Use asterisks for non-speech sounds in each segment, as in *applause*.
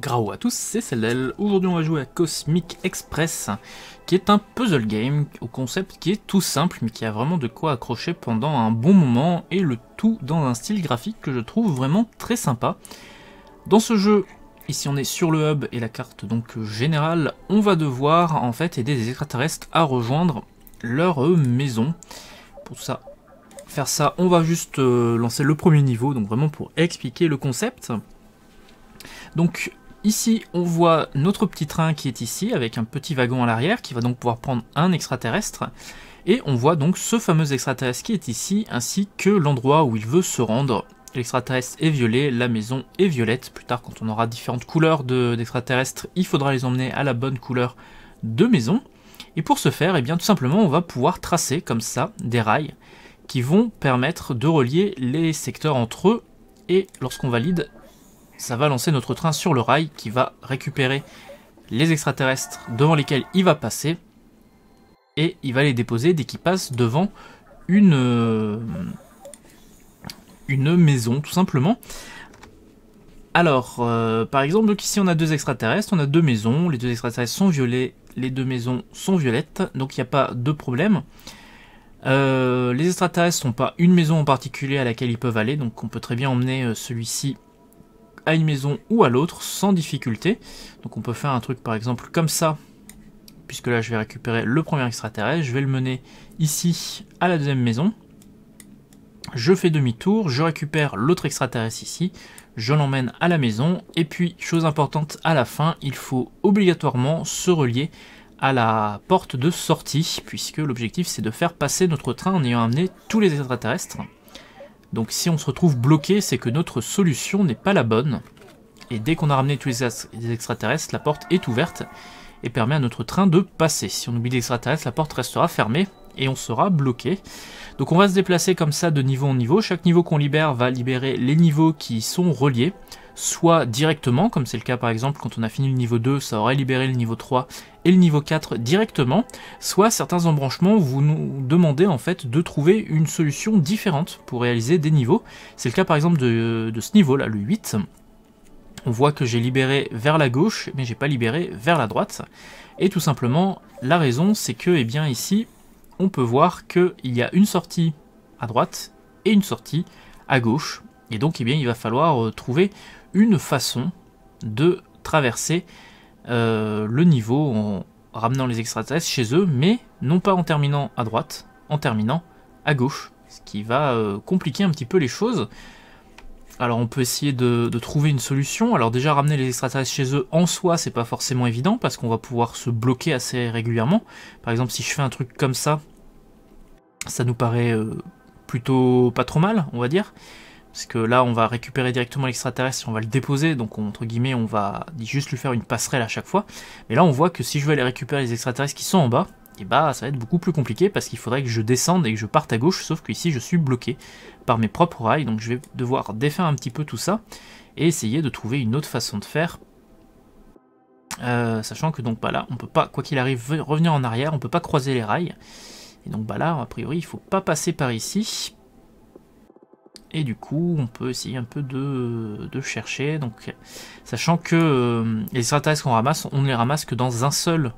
Grau à tous, c'est Cellel. Aujourd'hui, on va jouer à Cosmic Express, qui est un puzzle game au concept qui est tout simple, mais qui a vraiment de quoi accrocher pendant un bon moment, et le tout dans un style graphique que je trouve vraiment très sympa. Dans ce jeu, ici on est sur le hub et la carte donc euh, générale, on va devoir en fait aider des extraterrestres à rejoindre leur euh, maison. Pour ça, faire ça, on va juste euh, lancer le premier niveau, donc vraiment pour expliquer le concept. Donc Ici, on voit notre petit train qui est ici, avec un petit wagon à l'arrière, qui va donc pouvoir prendre un extraterrestre. Et on voit donc ce fameux extraterrestre qui est ici, ainsi que l'endroit où il veut se rendre. L'extraterrestre est violet, la maison est violette. Plus tard, quand on aura différentes couleurs d'extraterrestres, il faudra les emmener à la bonne couleur de maison. Et pour ce faire, et eh bien, tout simplement, on va pouvoir tracer comme ça des rails qui vont permettre de relier les secteurs entre eux. Et lorsqu'on valide, ça va lancer notre train sur le rail qui va récupérer les extraterrestres devant lesquels il va passer et il va les déposer dès qu'il passe devant une, euh, une maison tout simplement. Alors, euh, par exemple, donc ici on a deux extraterrestres, on a deux maisons, les deux extraterrestres sont violets, les deux maisons sont violettes, donc il n'y a pas de problème. Euh, les extraterrestres n'ont pas une maison en particulier à laquelle ils peuvent aller, donc on peut très bien emmener celui-ci à une maison ou à l'autre sans difficulté. Donc on peut faire un truc par exemple comme ça, puisque là je vais récupérer le premier extraterrestre, je vais le mener ici à la deuxième maison. Je fais demi-tour, je récupère l'autre extraterrestre ici, je l'emmène à la maison, et puis, chose importante, à la fin, il faut obligatoirement se relier à la porte de sortie, puisque l'objectif c'est de faire passer notre train en ayant amené tous les extraterrestres. Donc si on se retrouve bloqué, c'est que notre solution n'est pas la bonne. Et dès qu'on a ramené tous les extraterrestres, la porte est ouverte et permet à notre train de passer. Si on oublie les extraterrestres, la porte restera fermée et on sera bloqué. Donc on va se déplacer comme ça de niveau en niveau. Chaque niveau qu'on libère va libérer les niveaux qui y sont reliés soit directement, comme c'est le cas par exemple quand on a fini le niveau 2, ça aurait libéré le niveau 3 et le niveau 4 directement, soit certains embranchements vous nous demandez en fait de trouver une solution différente pour réaliser des niveaux. C'est le cas par exemple de, ce niveau là, le 8. On voit que j'ai libéré vers la gauche, mais j'ai pas libéré vers la droite. Et tout simplement, la raison, c'est que, eh bien, ici, on peut voir qu'il y a une sortie à droite et une sortie à gauche. Et donc, eh bien, il va falloir euh, trouver une façon de traverser euh, le niveau en ramenant les extraterrestres chez eux, mais non pas en terminant à droite, en terminant à gauche, ce qui va euh, compliquer un petit peu les choses. Alors on peut essayer de, trouver une solution. Alors déjà ramener les extraterrestres chez eux en soi, c'est pas forcément évident parce qu'on va pouvoir se bloquer assez régulièrement. Par exemple, si je fais un truc comme ça, ça nous paraît euh, plutôt pas trop mal, on va dire. Parce que là, on va récupérer directement l'extraterrestre on va le déposer, donc entre guillemets, on va juste lui faire une passerelle à chaque fois. Mais là, on voit que si je veux aller récupérer les extraterrestres qui sont en bas, et eh bah ça va être beaucoup plus compliqué parce qu'il faudrait que je descende et que je parte à gauche, sauf qu'ici je suis bloqué par mes propres rails, donc je vais devoir défaire un petit peu tout ça et essayer de trouver une autre façon de faire. Euh, sachant que donc bah là on peut pas, quoi qu'il arrive, revenir en arrière, on peut pas croiser les rails. Et donc bah là a priori il faut pas passer par ici. Et du coup, on peut essayer un peu de, chercher. Donc, sachant que euh, les extraterrestres qu'on ramasse, on ne les ramasse que dans un seul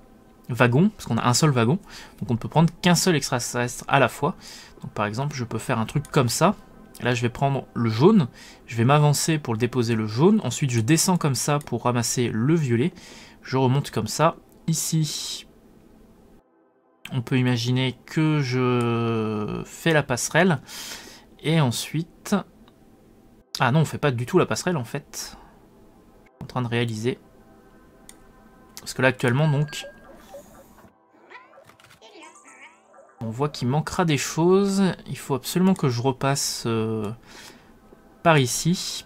wagon, parce qu'on a un seul wagon. Donc, on ne peut prendre qu'un seul extraterrestre à la fois. Donc, par exemple, je peux faire un truc comme ça. Là, je vais prendre le jaune. Je vais m'avancer pour le déposer le jaune. Ensuite, je descends comme ça pour ramasser le violet. Je remonte comme ça. Ici, on peut imaginer que je fais la passerelle. Et ensuite... Ah non, on fait pas du tout la passerelle en fait. en train de réaliser. Parce que là actuellement, donc... On voit qu'il manquera des choses. Il faut absolument que je repasse euh, par ici.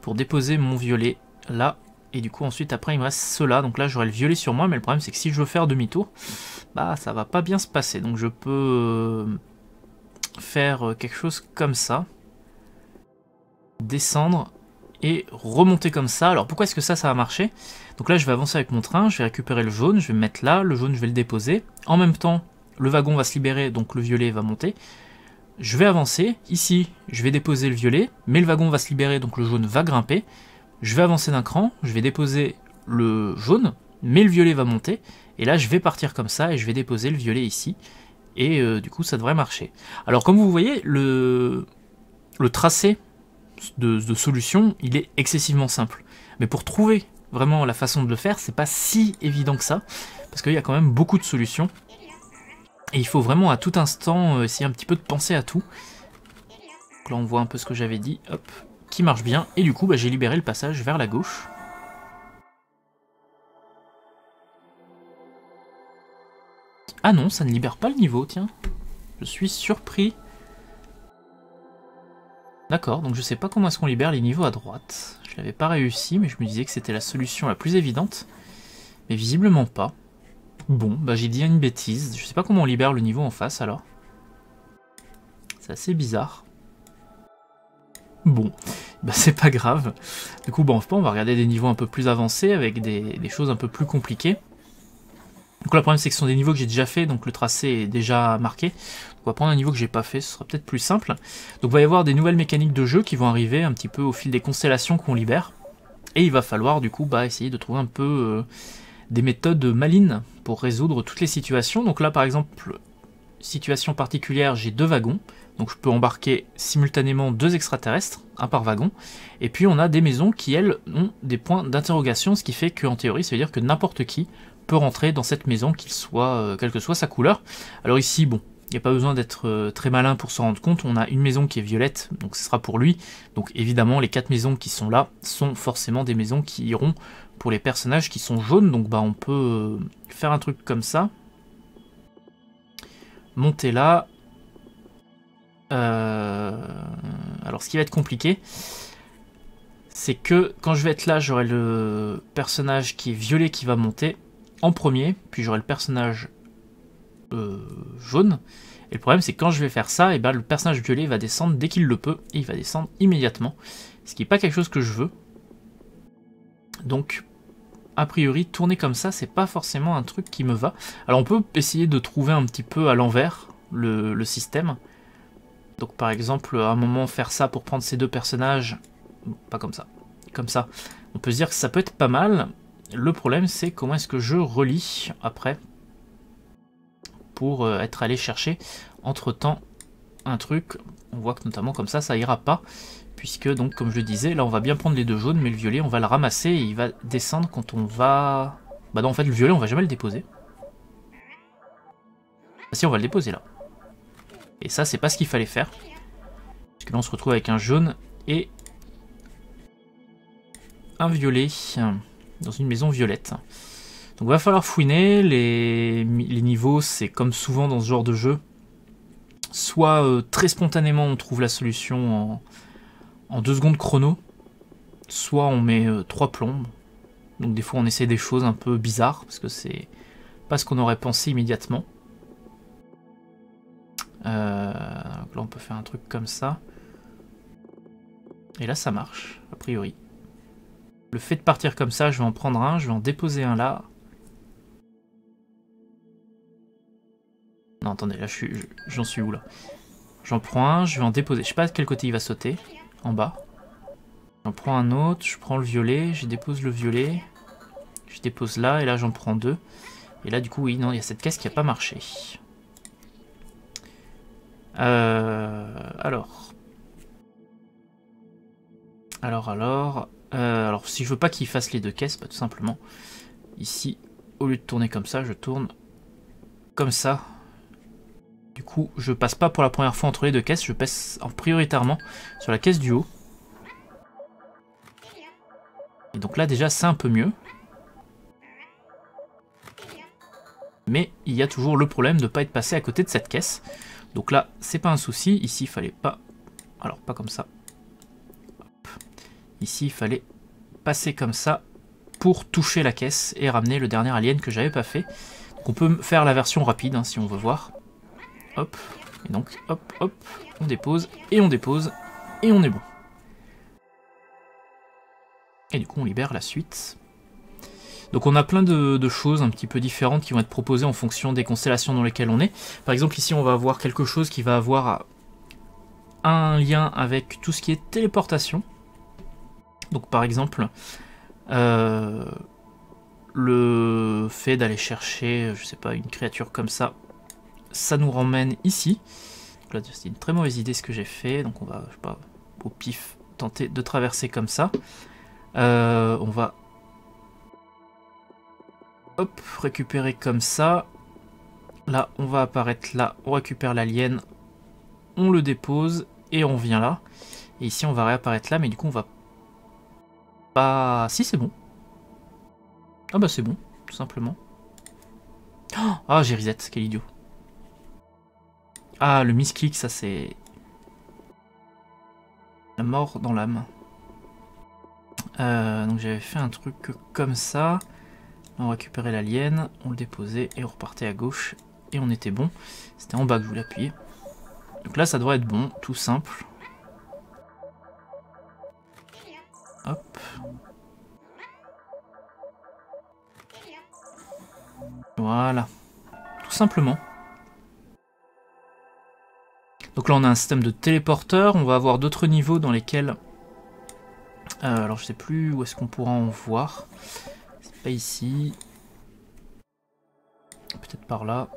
Pour déposer mon violet là. Et du coup ensuite après il me reste cela. Donc là j'aurai le violet sur moi. Mais le problème c'est que si je veux faire demi-tour, bah ça va pas bien se passer. Donc je peux... Euh, faire euh, quelque chose comme ça. Descendre et remonter comme ça. Alors pourquoi est-ce que ça, ça va marcher Donc là, je vais avancer avec mon train, je vais récupérer le jaune, je vais me mettre là, le jaune, je vais le déposer. En même temps, le wagon va se libérer, donc le violet va monter. Je vais avancer, ici, je vais déposer le violet, mais le wagon va se libérer, donc le jaune va grimper. Je vais avancer d'un cran, je vais déposer le jaune, mais le violet va monter. Et là, je vais partir comme ça et je vais déposer le violet ici et euh, du coup ça devrait marcher. Alors comme vous voyez, le, le tracé de, solution, il est excessivement simple. Mais pour trouver vraiment la façon de le faire, c'est pas si évident que ça, parce qu'il y a quand même beaucoup de solutions. Et il faut vraiment à tout instant euh, essayer un petit peu de penser à tout. Donc là on voit un peu ce que j'avais dit, hop, qui marche bien, et du coup bah, j'ai libéré le passage vers la gauche. Ah non, ça ne libère pas le niveau, tiens. Je suis surpris. D'accord, donc je sais pas comment est-ce qu'on libère les niveaux à droite. Je l'avais pas réussi, mais je me disais que c'était la solution la plus évidente. Mais visiblement pas. Bon, bah j'ai dit une bêtise. Je sais pas comment on libère le niveau en face, alors. C'est assez bizarre. Bon, bah *laughs* c'est pas grave. Du coup, bon, bah, on va regarder des niveaux un peu plus avancés, avec des, des choses un peu plus compliquées. Donc le problème, c'est que ce sont des niveaux que j'ai déjà fait, donc le tracé est déjà marqué. on va prendre un niveau que j'ai pas fait, ce sera peut-être plus simple. Donc il va y avoir des nouvelles mécaniques de jeu qui vont arriver un petit peu au fil des constellations qu'on libère. Et il va falloir du coup bah, essayer de trouver un peu euh, des méthodes malines pour résoudre toutes les situations. Donc là, par exemple, situation particulière, j'ai deux wagons. Donc je peux embarquer simultanément deux extraterrestres, un par wagon. Et puis on a des maisons qui, elles, ont des points d'interrogation, ce qui fait qu'en théorie, ça veut dire que n'importe qui peut rentrer dans cette maison, qu'il soit, euh, quelle que soit sa couleur. Alors ici, bon, il n'y a pas besoin d'être euh, très malin pour s'en rendre compte. On a une maison qui est violette, donc ce sera pour lui. Donc évidemment, les quatre maisons qui sont là sont forcément des maisons qui iront pour les personnages qui sont jaunes. Donc bah, on peut euh, faire un truc comme ça. Monter là. Alors ce qui va être compliqué, c'est que quand je vais être là, j'aurai le personnage qui est violet qui va monter en premier, puis j'aurai le personnage euh, jaune. Et le problème, c'est que quand je vais faire ça, et ben, le personnage violet va descendre dès qu'il le peut, et il va descendre immédiatement, ce qui n'est pas quelque chose que je veux. Donc, a priori, tourner comme ça, c'est pas forcément un truc qui me va. Alors, on peut essayer de trouver un petit peu à l'envers le, système. Donc, par exemple, à un moment, faire ça pour prendre ces deux personnages, pas comme ça, comme ça. On peut se dire que ça peut être pas mal, le problème c'est comment est-ce que je relis après pour euh, être allé chercher entre temps un truc. On voit que notamment comme ça, ça ira pas. Puisque donc comme je le disais, là on va bien prendre les deux jaunes, mais le violet on va le ramasser et il va descendre quand on va... Bah non en fait le violet on va jamais le déposer. Ah, si on va le déposer là. Et ça c'est pas ce qu'il fallait faire. Parce que là on se retrouve avec un jaune et un violet dans une maison violette. Donc va falloir fouiner, les, les niveaux c'est comme souvent dans ce genre de jeu, soit euh, très spontanément on trouve la solution en, en deux secondes chrono, soit on met 3 euh, trois plombes, donc des fois on essaie des choses un peu bizarres, parce que c'est pas ce qu'on aurait pensé immédiatement. Euh, là on peut faire un truc comme ça. Et là ça marche, a priori. Le fait de partir comme ça, je vais en prendre un, je vais en déposer un là. Non, attendez, là, j'en suis où, là J'en prends un, je vais en déposer. Je sais pas de quel côté il va sauter. En bas. J'en prends un autre, je prends le violet, je dépose le violet. Je dépose là, et là, j'en prends deux. Et là, du coup, oui, non, il y a cette caisse qui a pas marché. Euh, alors. Alors, alors... Euh, alors si je veux pas qu'il fasse les deux caisses, bah, tout simplement, ici, au lieu de tourner comme ça, je tourne comme ça. Du coup, je passe pas pour la première fois entre les deux caisses, je passe en prioritairement sur la caisse du haut. Et donc là déjà c'est un peu mieux. Mais il y a toujours le problème de ne pas être passé à côté de cette caisse. Donc là, c'est pas un souci. Ici, il fallait pas... Alors, pas comme ça. Ici, il fallait passer comme ça pour toucher la caisse et ramener le dernier alien que j'avais pas fait. on peut faire la version rapide hein, si on veut voir. Hop, et donc hop, hop, on dépose, et on dépose, et on est bon. Et du coup on libère la suite. Donc on a plein de, choses un petit peu différentes qui vont être proposées en fonction des constellations dans lesquelles on est. Par exemple ici on va avoir quelque chose qui va avoir un lien avec tout ce qui est téléportation. Donc par exemple, euh, le fait d'aller chercher, je sais pas, une créature comme ça, ça nous ramène ici. là, c'est une très mauvaise idée ce que j'ai fait, donc on va, je sais pas, au pif, tenter de traverser comme ça. Euh, on va hop, récupérer comme ça. Là, on va apparaître là, on récupère l'alien, on le dépose et on vient là. Et ici, on va réapparaître là, mais du coup, on va bah, si, c'est bon. Ah bah, c'est bon, tout simplement. Oh ah, oh, j'ai reset, quel idiot. Ah, le misclick, ça c'est... La mort dans l'âme. Euh, donc j'avais fait un truc comme ça. On récupérait l'alien, on le déposait et on repartait à gauche. Et on était bon. C'était en bas que je voulais appuyer. Donc là, ça doit être bon, tout simple. Hop. Voilà. Tout simplement. Donc là, on a un système de téléporteur. On va avoir d'autres niveaux dans lesquels... Euh, alors, je sais plus où est-ce qu'on pourra en voir. C'est pas ici. Peut-être par là.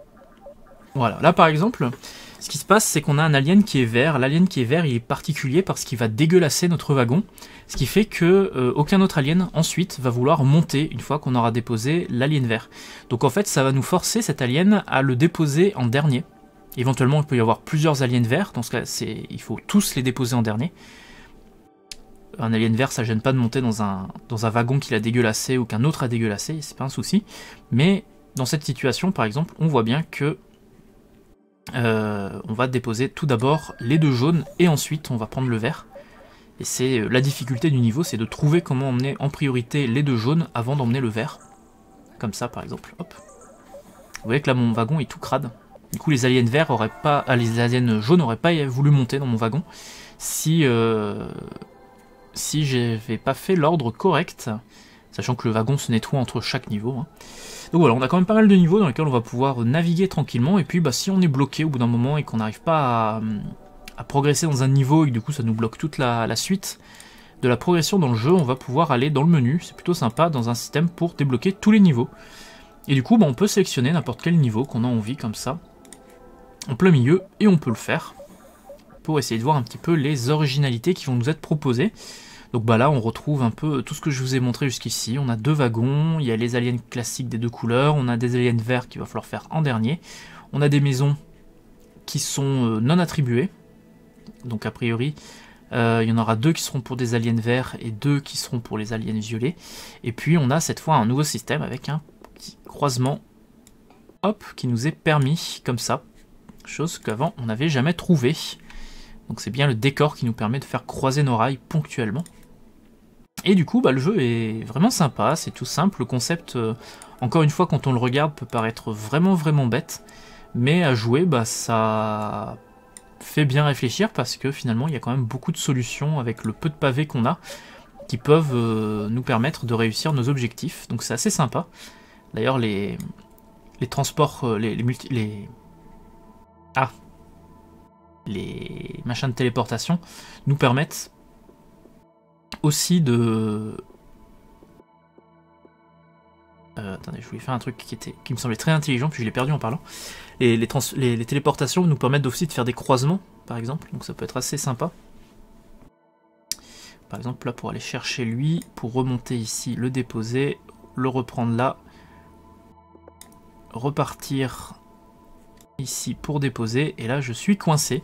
Voilà. Là, par exemple, ce qui se passe, c'est qu'on a un alien qui est vert. L'alien qui est vert, il est particulier parce qu'il va dégueulasser notre wagon, ce qui fait que euh, aucun autre alien ensuite va vouloir monter une fois qu'on aura déposé l'alien vert. Donc en fait, ça va nous forcer cet alien à le déposer en dernier. Éventuellement, il peut y avoir plusieurs aliens verts. Dans ce cas, il faut tous les déposer en dernier. Un alien vert, ça gêne pas de monter dans un, dans un wagon qu'il a dégueulassé ou qu'un autre a dégueulassé, c'est pas un souci. Mais dans cette situation, par exemple, on voit bien que euh, on va déposer tout d'abord les deux jaunes et ensuite on va prendre le vert. Et c'est euh, la difficulté du niveau, c'est de trouver comment emmener en priorité les deux jaunes avant d'emmener le vert. Comme ça par exemple, hop. Vous voyez que là mon wagon est tout crade. Du coup les aliens verts auraient pas, ah, les aliens jaunes n'auraient pas voulu monter dans mon wagon si euh, si j'avais pas fait l'ordre correct sachant que le wagon se nettoie entre chaque niveau. Hein. Donc voilà, on a quand même pas mal de niveaux dans lesquels on va pouvoir naviguer tranquillement, et puis bah, si on est bloqué au bout d'un moment et qu'on n'arrive pas à, progresser dans un niveau, et que du coup ça nous bloque toute la, la, suite de la progression dans le jeu, on va pouvoir aller dans le menu, c'est plutôt sympa, dans un système pour débloquer tous les niveaux. Et du coup, bah, on peut sélectionner n'importe quel niveau qu'on a envie comme ça, en plein milieu, et on peut le faire, pour essayer de voir un petit peu les originalités qui vont nous être proposées. Donc bah là, on retrouve un peu tout ce que je vous ai montré jusqu'ici. On a deux wagons, il y a les aliens classiques des deux couleurs, on a des aliens verts qu'il va falloir faire en dernier. On a des maisons qui sont euh, non attribuées. Donc a priori, euh, il y en aura deux qui seront pour des aliens verts et deux qui seront pour les aliens violets. Et puis on a cette fois un nouveau système avec un petit croisement hop, qui nous est permis comme ça. Chose qu'avant on n'avait jamais trouvé. Donc c'est bien le décor qui nous permet de faire croiser nos rails ponctuellement. Et du coup, bah, le jeu est vraiment sympa, c'est tout simple. Le concept, euh, encore une fois, quand on le regarde, peut paraître vraiment, vraiment bête. Mais à jouer, bah, ça fait bien réfléchir parce que finalement, il y a quand même beaucoup de solutions avec le peu de pavés qu'on a qui peuvent euh, nous permettre de réussir nos objectifs. Donc c'est assez sympa. D'ailleurs, les, les transports, euh, les, les, les... Ah Les machins de téléportation nous permettent aussi de... Euh, attendez, je voulais faire un truc qui, était, qui me semblait très intelligent, puis je l'ai perdu en parlant. Et les, les, les, téléportations nous permettent aussi de faire des croisements, par exemple, donc ça peut être assez sympa. Par exemple, là, pour aller chercher lui, pour remonter ici, le déposer, le reprendre là, repartir ici pour déposer, et là, je suis coincé.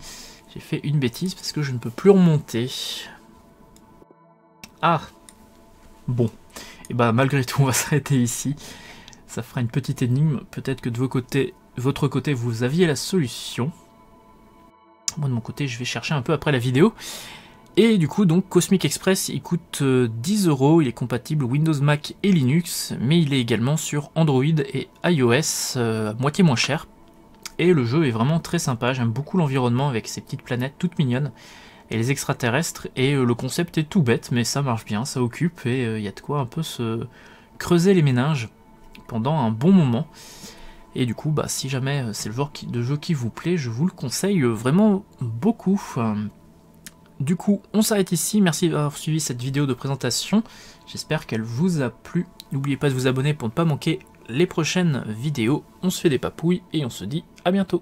J'ai fait une bêtise parce que je ne peux plus remonter. Ah Bon. Et eh bah ben, malgré tout, on va *laughs* s'arrêter ici. Ça fera une petite énigme. Peut-être que de vos côtés, votre côté, vous aviez la solution. Moi de mon côté, je vais chercher un peu après la vidéo. Et du coup, donc Cosmic Express, il coûte 10 euh, euros. Il est compatible Windows, Mac et Linux, mais il est également sur Android et iOS, euh, moitié moins cher. Et le jeu est vraiment très sympa. J'aime beaucoup l'environnement avec ces petites planètes toutes mignonnes et les extraterrestres. Et euh, le concept est tout bête, mais ça marche bien, ça occupe, et il euh, y a de quoi un peu se creuser les méninges pendant un bon moment. Et du coup, bah, si jamais euh, c'est le genre de jeu qui vous plaît, je vous le conseille vraiment beaucoup. Du coup, on s'arrête ici. Merci d'avoir suivi cette vidéo de présentation. J'espère qu'elle vous a plu. N'oubliez pas de vous abonner pour ne pas manquer les prochaines vidéos. On se fait des papouilles et on se dit à bientôt.